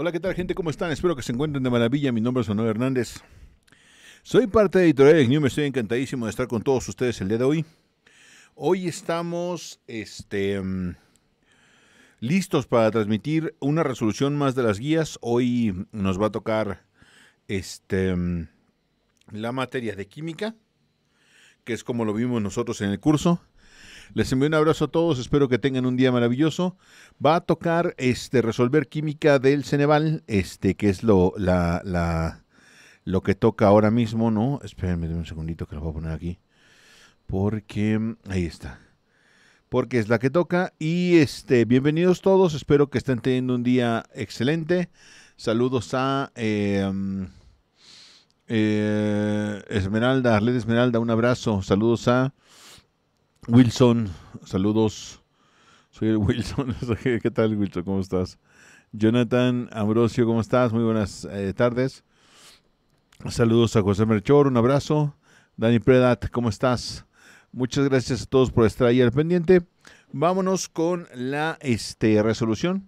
Hola, ¿qué tal gente? ¿Cómo están? Espero que se encuentren de maravilla. Mi nombre es Manuel Hernández. Soy parte de Editorial New. Me estoy encantadísimo de estar con todos ustedes el día de hoy. Hoy estamos este, listos para transmitir una resolución más de las guías. Hoy nos va a tocar este, la materia de química, que es como lo vimos nosotros en el curso. Les envío un abrazo a todos, espero que tengan un día maravilloso. Va a tocar este resolver química del Ceneval, este, que es lo, la, lo que toca ahora mismo, ¿no? Espérenme un segundito que lo voy a poner aquí. Porque mm, ahí está. Porque es la que toca. Y este, bienvenidos todos. Espero que estén teniendo un día excelente. Saludos a em, eh, Esmeralda, Arlene Esmeralda, un abrazo. Saludos a Wilson, saludos. Soy el Wilson. ¿Qué tal, Wilson? ¿Cómo estás? Jonathan Ambrosio, ¿cómo estás? Muy buenas eh, tardes. Saludos a José Merchor, un abrazo. Dani Predat, ¿cómo estás? Muchas gracias a todos por estar ahí al pendiente. Vámonos con la este, resolución.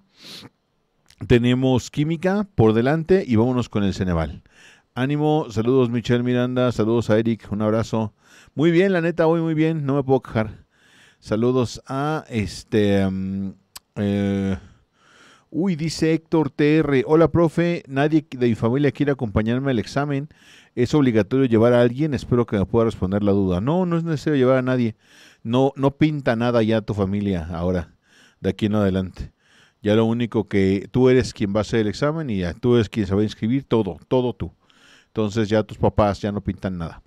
Tenemos química por delante y vámonos con el Ceneval. Ánimo, saludos Michelle Miranda, saludos a Eric, un abrazo. Muy bien, la neta, hoy muy bien, no me puedo quejar. Saludos a este... Mm, eh, uy, dice Héctor TR, hola profe, nadie de mi familia quiere acompañarme al examen, es obligatorio llevar a alguien, espero que me pueda responder la duda. No, no es necesario llevar a nadie, no, no pinta nada ya tu familia ahora, de aquí en adelante. Ya lo único que tú eres quien va a hacer el examen y tú eres quien se va a inscribir, todo, todo tú. Entonces ya tus papás ya no pintan nada.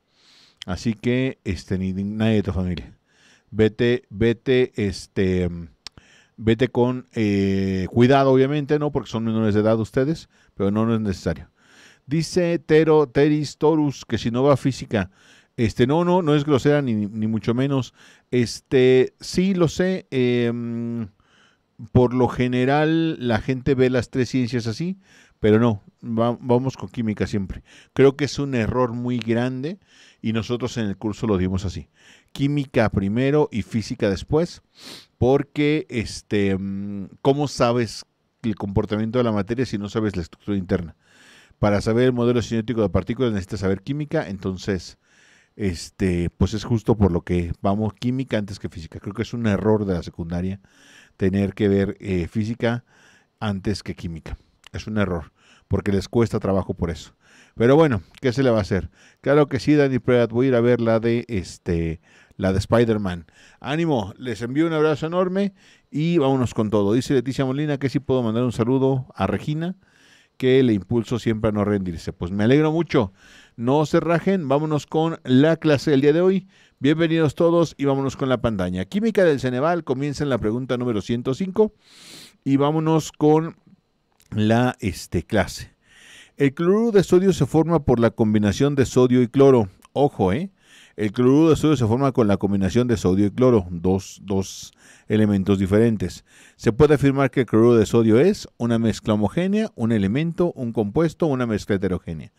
Así que este, ni, nadie de tu familia. Vete, vete, este, vete con eh, cuidado, obviamente, ¿no? Porque son menores de edad ustedes, pero no, es necesario. Dice Tero, Teris Torus, que si no va física, este, no, no, no es grosera ni, ni mucho menos. Este, sí lo sé. Em, por lo general, la gente ve las tres ciencias así, pero no, vamos con química siempre. Creo que es un error muy grande y nosotros en el curso lo dimos así. Química primero y física después, porque este, mm, ¿cómo sabes el comportamiento de la materia si no sabes la estructura interna? Para saber el modelo cinético de partículas necesitas saber química, entonces este, pues es justo por lo que vamos química antes que física. Creo que es un error de la secundaria tener que ver eh, física antes que química es un error, porque les cuesta trabajo por eso. Pero bueno, ¿qué se le va a hacer? Claro que sí, Dani Pratt, voy a ir a ver la de este la de Spider-Man. Ánimo, les envío un abrazo enorme y vámonos con todo. Dice Leticia Molina que sí puedo mandar un saludo a Regina, que le impulso siempre a no rendirse. Pues me alegro mucho. No se rajen, vámonos con la clase del día de hoy. Bienvenidos todos y vámonos con la pantalla. Química del Ceneval comienza en la pregunta número 105 y vámonos con la este, clase. El cloruro de sodio se forma por la combinación de sodio y cloro. Ojo, ¿eh? El cloruro de sodio se forma con la combinación de sodio y cloro, dos, elementos diferentes. Se puede afirmar que el cloruro de sodio es una mezcla homogénea, un elemento, un compuesto, una mezcla heterogénea.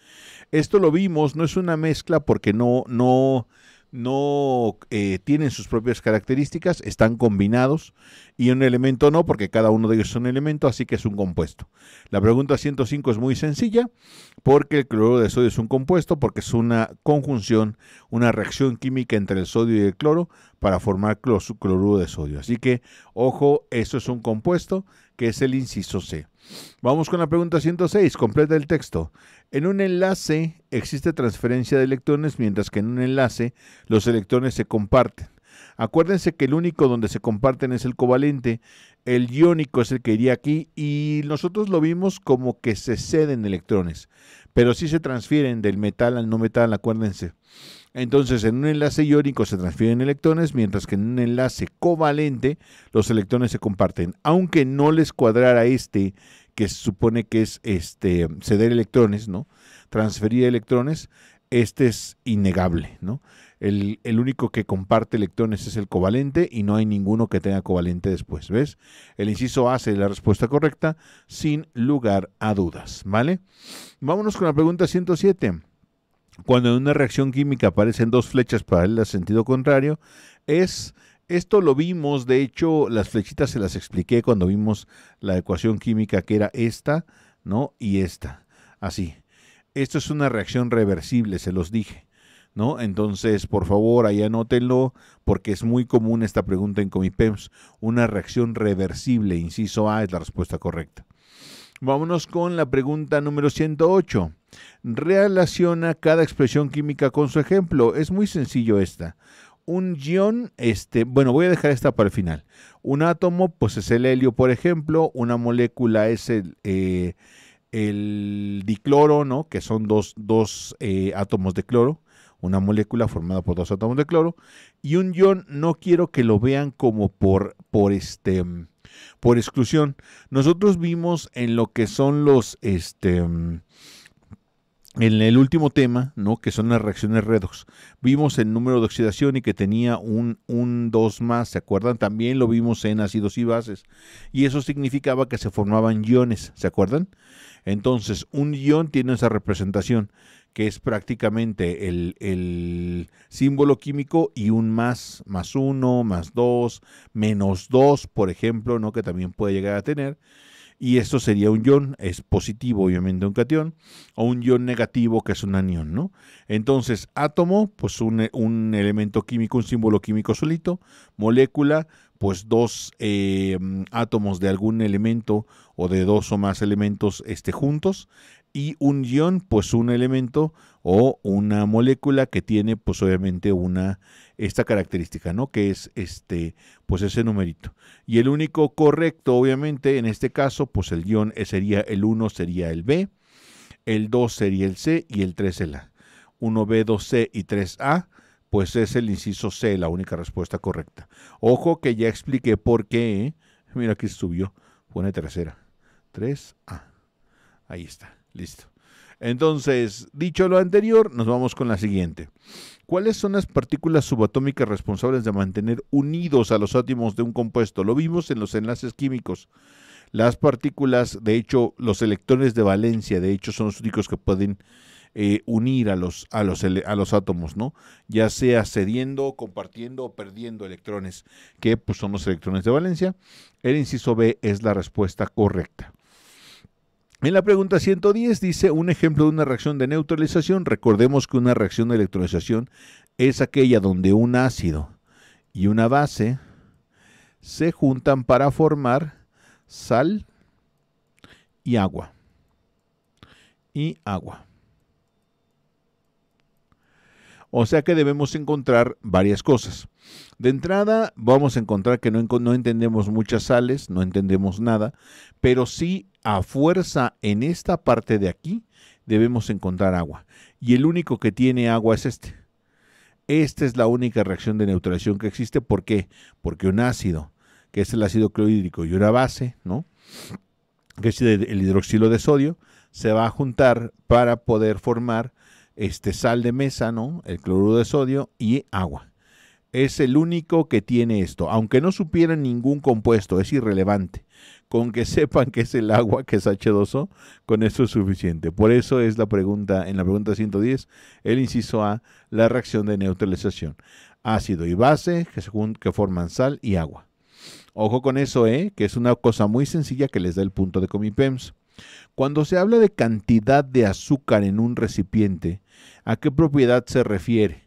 Esto lo vimos, no es una mezcla porque no, no, no eh, tienen sus propias características, están combinados y un elemento no, porque cada uno de ellos es un elemento, así que es un compuesto. La pregunta 105 es muy sencilla, porque el cloruro de sodio es un compuesto, porque es una conjunción, una reacción química entre el sodio y el cloro para formar cloruro de sodio. Así que, ojo, eso es un compuesto que es el inciso C. Vamos con la pregunta 106, completa el texto. En un enlace existe transferencia de electrones, mientras que en un enlace los electrones se comparten. Acuérdense que el único donde se comparten es el covalente, el iónico es el que iría aquí y nosotros lo vimos como que se ceden electrones pero sí se transfieren del metal al no metal, acuérdense. Entonces, en un enlace iónico se transfieren electrones, mientras que en un enlace covalente los electrones se comparten. Aunque no les cuadrara este, que se supone que es este, ceder electrones, ¿no? Transferir electrones, este es innegable, ¿no? El, único que comparte electrones es el covalente y no hay ninguno que tenga covalente después, ¿ves? El inciso A la respuesta correcta, sin lugar a dudas, ¿vale? Vámonos con la pregunta 107. Cuando en una reacción química aparecen dos flechas paralelas el sentido contrario, es... Esto lo vimos, de hecho, las flechitas se las expliqué cuando vimos la ecuación química que era esta, ¿no? Y esta, así. Esto es una reacción reversible, se los dije. ¿No? Entonces, por favor, ahí anótenlo, porque es muy común esta pregunta en Comipems. Una reacción reversible, inciso A, es la respuesta correcta. Vámonos con la pregunta número 108. Relaciona cada expresión química con su ejemplo. Es muy sencillo esta. Un ion, este, bueno, voy a dejar esta para el final. Un átomo, pues es el helio, por ejemplo. Una molécula es el, eh, el dicloro, ¿no? que son dos, dos eh, átomos de cloro, una molécula formada por dos átomos de cloro, y un ion no quiero que lo vean como por, por, este, mm, por exclusión. Nosotros vimos en lo que son los, este, mm, en el último tema, ¿no? que son las reacciones redox, vimos el número de oxidación y que tenía un, un 2 más, ¿se acuerdan? También lo vimos en ácidos y bases. Y eso significaba que se formaban iones, ¿se acuerdan? Entonces, un ion tiene esa representación, que es prácticamente el, el símbolo químico y un más, más uno, más 2, menos 2, por ejemplo, ¿no? que también puede llegar a tener y esto sería un ion, es positivo obviamente un cation, o un ion negativo que es un anión, ¿no? Entonces, átomo, pues un, un elemento químico, un símbolo químico solito, molécula, pues dos eh, átomos de algún elemento o de dos o más elementos este, juntos, y un guión, pues un elemento o una molécula que tiene pues obviamente una esta característica, ¿no? Que es este pues ese numerito. Y el único correcto obviamente en este caso pues el guión e sería el 1 sería el B, el 2 sería el C y el 3 el A. 1B, 2C y 3A pues es el inciso C la única respuesta correcta. Ojo que ya expliqué por qué. ¿eh? Mira aquí subió. Pone tercera. 3A. Ahí está. Listo. Entonces, dicho lo anterior, nos vamos con la siguiente. ¿Cuáles son las partículas subatómicas responsables de mantener unidos a los átomos de un compuesto? Lo vimos en los enlaces químicos. Las partículas, de hecho, los electrones de valencia, de hecho, son los únicos que pueden eh, unir a los, a, los, a los átomos, ¿no? Ya sea cediendo, compartiendo o perdiendo electrones, que pues, son los electrones de valencia. El inciso B es la respuesta correcta. En la pregunta 110 dice un ejemplo de una reacción de neutralización. Recordemos que una reacción de electrolización es aquella donde un ácido y una base se juntan para formar sal y agua. Y agua. O sea que debemos encontrar varias cosas. De entrada, vamos a encontrar que no, entendemos muchas sales, no entendemos nada, pero sí a fuerza en esta parte de aquí debemos encontrar agua. Y el único que tiene agua es este. Esta es la única reacción de neutralización que existe. ¿Por qué? Porque un ácido, que es el ácido clorhídrico, y una base, ¿no? que es el hidroxilo de sodio, se va a juntar para poder formar este sal de mesa, ¿no? El cloruro de sodio y agua es el único que tiene esto. Aunque no supieran ningún compuesto, es irrelevante. Con que sepan que es el agua, que es H2O, con eso es suficiente. Por eso es la pregunta, en la pregunta 110, el inciso A, la reacción de neutralización. Ácido y base que, según, que forman sal y agua. Ojo con eso, ¿eh? que es una cosa muy sencilla que les da el punto de Comipems. Cuando se habla de cantidad de azúcar en un recipiente, ¿a qué propiedad se refiere?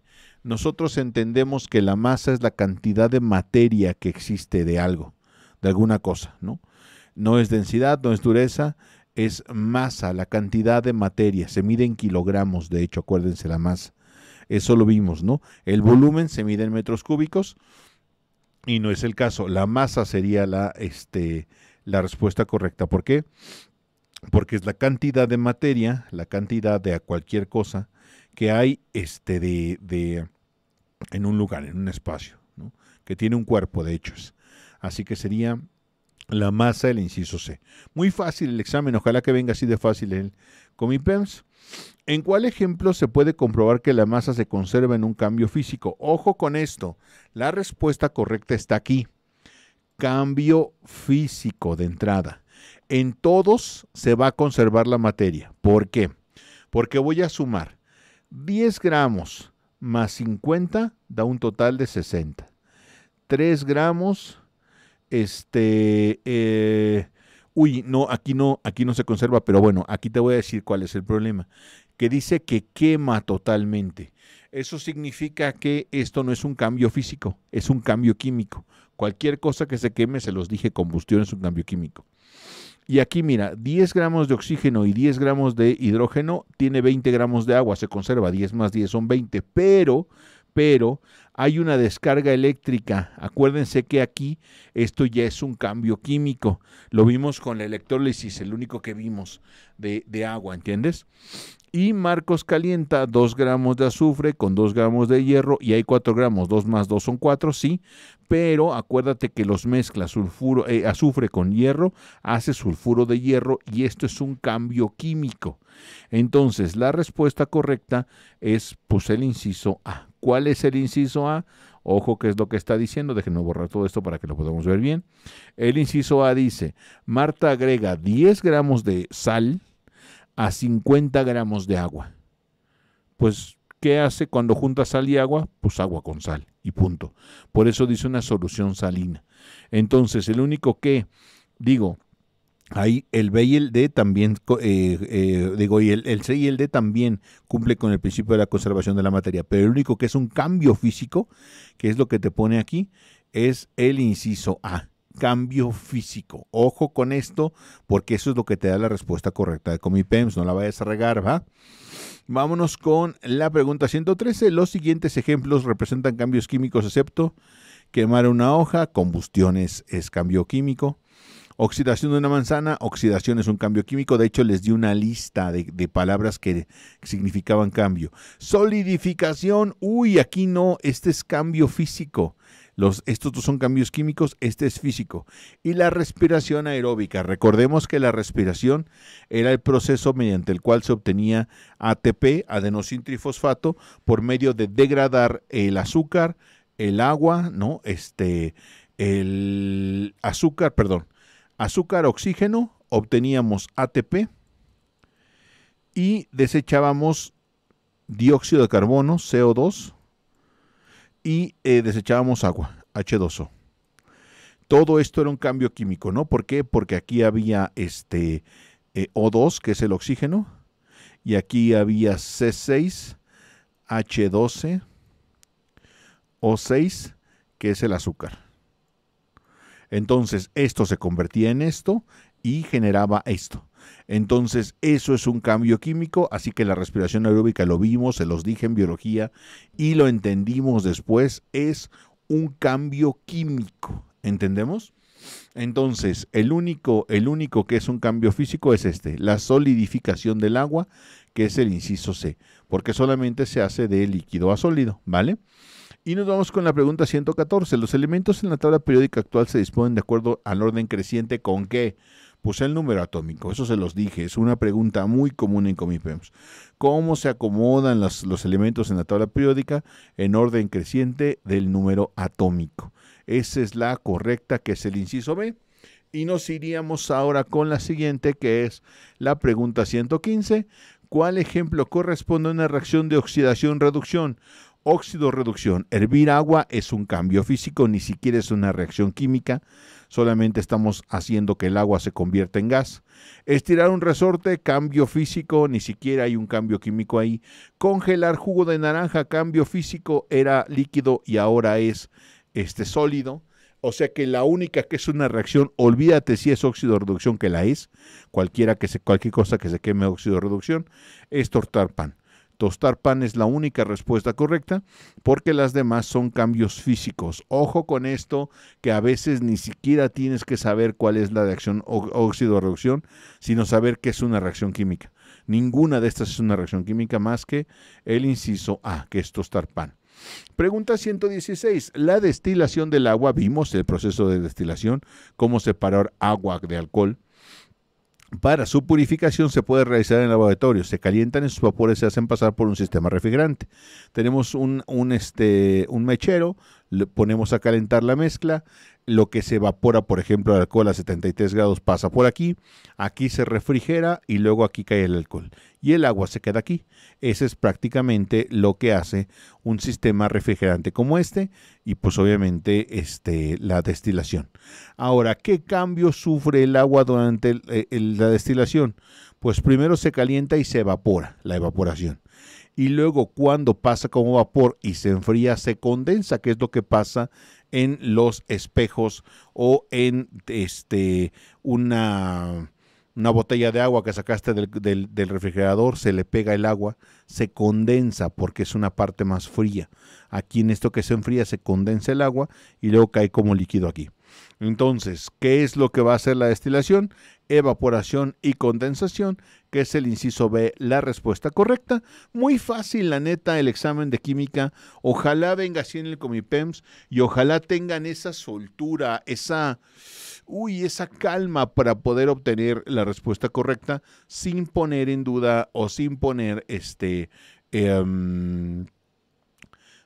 nosotros entendemos que la masa es la cantidad de materia que existe de algo, de alguna cosa, ¿no? No es densidad, no es dureza, es masa, la cantidad de materia. Se mide en kilogramos, de hecho, acuérdense la masa. Eso lo vimos, ¿no? El volumen se mide en metros cúbicos y no es el caso. La masa sería la, este, la respuesta correcta. ¿Por qué? Porque es la cantidad de materia, la cantidad de cualquier cosa que hay este, de en un lugar, en un espacio, que tiene un cuerpo de hechos. Así que sería la masa del inciso C. Muy fácil el examen, ojalá que venga así de fácil el Comipems. ¿En cuál ejemplo se puede comprobar que la masa se conserva en un cambio físico? Ojo con esto, la respuesta correcta está aquí. Cambio físico de entrada. En todos se va a conservar la materia. ¿Por qué? Porque voy a sumar 10 gramos más 50 da un total de 60. 3 gramos, este, eh, uy, no, aquí no, aquí no se conserva, pero bueno, aquí te voy a decir cuál es el problema, que dice que quema totalmente. Eso significa que esto no es un cambio físico, es un cambio químico. Cualquier cosa que se queme, se los dije, combustión es un cambio químico. Y aquí mira, 10 gramos de oxígeno y 10 gramos de hidrógeno tiene 20 gramos de agua, se conserva, 10 más 10 son 20, pero pero hay una descarga eléctrica. Acuérdense que aquí esto ya es un cambio químico. Lo vimos con la electrólisis, el único que vimos de, agua, ¿entiendes? Y Marcos calienta 2 gramos de azufre con 2 gramos de hierro y hay 4 gramos, 2 más 2 son 4, sí, pero acuérdate que los mezcla sulfuro, eh, azufre con hierro, hace sulfuro de hierro y esto es un cambio químico. Entonces, la respuesta correcta es, puse el inciso A. ¿Cuál es el inciso A? Ojo ¿qué es lo que está diciendo, déjenme borrar todo esto para que lo podamos ver bien. El inciso A dice, Marta agrega 10 gramos de sal a 50 gramos de agua. Pues, ¿qué hace cuando junta sal y agua? Pues agua con sal y punto. Por eso dice una solución salina. Entonces, el único que, digo, Ahí el B y el D también, eh, eh, digo, y el, C y el D también cumple con el principio de la conservación de la materia, pero el único que es un cambio físico, que es lo que te pone aquí, es el inciso A, cambio físico. Ojo con esto, porque eso es lo que te da la respuesta correcta de Comipems, no la vayas a regar, ¿va? Vámonos con la pregunta 113. Los siguientes ejemplos representan cambios químicos, excepto quemar una hoja, combustiones es cambio químico Oxidación de una manzana, oxidación es un cambio químico, de hecho les di una lista de, palabras que significaban cambio. Solidificación, uy, aquí no, este es cambio físico. Los, estos dos son cambios químicos, este es físico. Y la respiración aeróbica. Recordemos que la respiración era el proceso mediante el cual se obtenía ATP, adenosin trifosfato, por medio de degradar el azúcar, el agua, ¿no? Este, el azúcar, perdón, azúcar, oxígeno, obteníamos ATP y desechábamos dióxido de carbono, CO2, y eh, desechábamos agua, H2O. Todo esto era un cambio químico, ¿no? ¿Por qué? Porque aquí había este eh, O2, que es el oxígeno, y aquí había C6, H12, O6, que es el azúcar. Entonces esto se convertía en esto y generaba esto. Entonces, eso es un cambio químico, así que la respiración aeróbica lo vimos, se los dije en biología y lo entendimos después, es un cambio químico, ¿entendemos? Entonces, el único, el único que es un cambio físico es este, la solidificación del agua, que es el inciso C, porque solamente se hace de líquido a sólido, ¿vale? Y nos vamos con la pregunta 114. Los elementos en la tabla periódica actual se disponen de acuerdo al orden creciente con qué? Pues el número atómico, eso se los dije, es una pregunta muy común en Comipems. ¿Cómo se acomodan los, los elementos en la tabla periódica en orden creciente del número atómico? Esa es la correcta, que es el inciso B. Y nos iríamos ahora con la siguiente, que es la pregunta 115. ¿Cuál ejemplo corresponde a una reacción de oxidación-reducción? Óxido reducción. Hervir agua es un cambio físico, ni siquiera es una reacción química. Solamente estamos haciendo que el agua se convierta en gas. Estirar un resorte, cambio físico, ni siquiera hay un cambio químico ahí. Congelar jugo de naranja, cambio físico, era líquido y ahora es este sólido. O sea que la única que es una reacción, olvídate si es óxido reducción que la es, cualquiera que se, cualquier cosa que se queme óxido reducción, es tortar pan. Tostar pan es la única respuesta correcta porque las demás son cambios físicos. Ojo con esto que a veces ni siquiera tienes que saber cuál es la de acción óxido-reducción, sino saber qué es una reacción química. Ninguna de estas es una reacción química más que el inciso A, que es tostar pan. Pregunta 116. La destilación del agua, vimos el proceso de destilación, cómo separar agua de alcohol. Para su purificación se puede realizar en laboratorio. Se calientan y sus vapores se hacen pasar por un sistema refrigerante. Tenemos un, un, este, un mechero, ponemos a calentar la mezcla, lo que se evapora, por ejemplo, el alcohol a 73 grados pasa por aquí, aquí se refrigera y luego aquí cae el alcohol. Y el agua se queda aquí. Ese es prácticamente lo que hace un sistema refrigerante como este y pues obviamente este, la destilación. Ahora, ¿qué cambio sufre el agua durante eh, la destilación? Pues primero se calienta y se evapora, la evaporación y luego cuando pasa como vapor y se enfría se condensa, que es lo que pasa en los espejos o en este una una botella de agua que sacaste del, refrigerador, se le pega el agua, se condensa porque es una parte más fría. Aquí en esto que se enfría se condensa el agua y luego cae como líquido aquí. Entonces, ¿qué es lo que va a hacer la destilación? Evaporación y condensación, que es el inciso B, la respuesta correcta. Muy fácil, la neta, el examen de química. Ojalá venga así en el Comipems y ojalá tengan esa soltura, esa, uy, esa calma para poder obtener la respuesta correcta sin poner en duda o sin poner, este, em,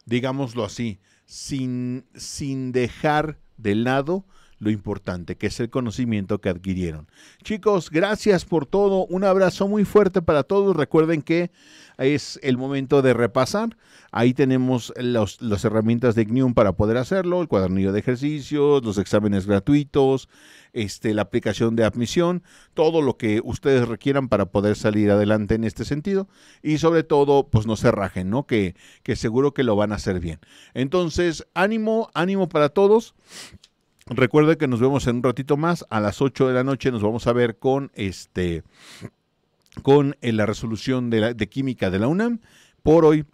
digámoslo así, sin, sin dejar del lado lo importante, que es el conocimiento que adquirieron. Chicos, gracias por todo. Un abrazo muy fuerte para todos. Recuerden que es el momento de repasar. Ahí tenemos las herramientas de Ignium para poder hacerlo, el cuadernillo de ejercicios, los exámenes gratuitos, este, la aplicación de admisión, todo lo que ustedes requieran para poder salir adelante en este sentido. Y sobre todo, pues no se rajen, ¿no? Que, que seguro que lo van a hacer bien. Entonces, ánimo, ánimo para todos. Recuerda que nos vemos en un ratito más. A las 8 de la noche nos vamos a ver con este con eh, la resolución de, química de la UNAM. Por hoy,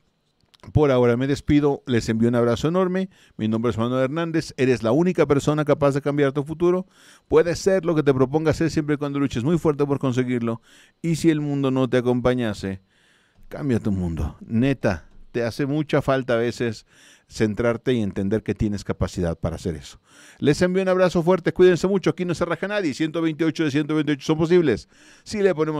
por ahora me despido, les envío un abrazo enorme. Mi nombre es Manuel Hernández, eres la única persona capaz de cambiar tu futuro. Puedes ser lo que te propongas hacer siempre y cuando luches muy fuerte por conseguirlo. Y si el mundo no te acompañase, cambia tu mundo. Neta, te hace mucha falta a veces centrarte y entender que tienes capacidad para hacer eso. Les envío un abrazo fuerte, cuídense mucho, aquí no se raja nadie, 128 de 128 son posibles. Si le ponemos